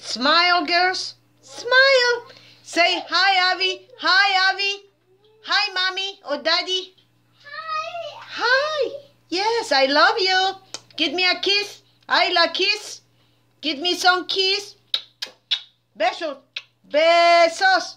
Smile, girls. Smile. Say hi, Avi. Hi, Avi. Hi, Mommy or Daddy. Hi. Hi. Yes, I love you. Give me a kiss. I like kiss. Give me some kiss. Besos. Besos.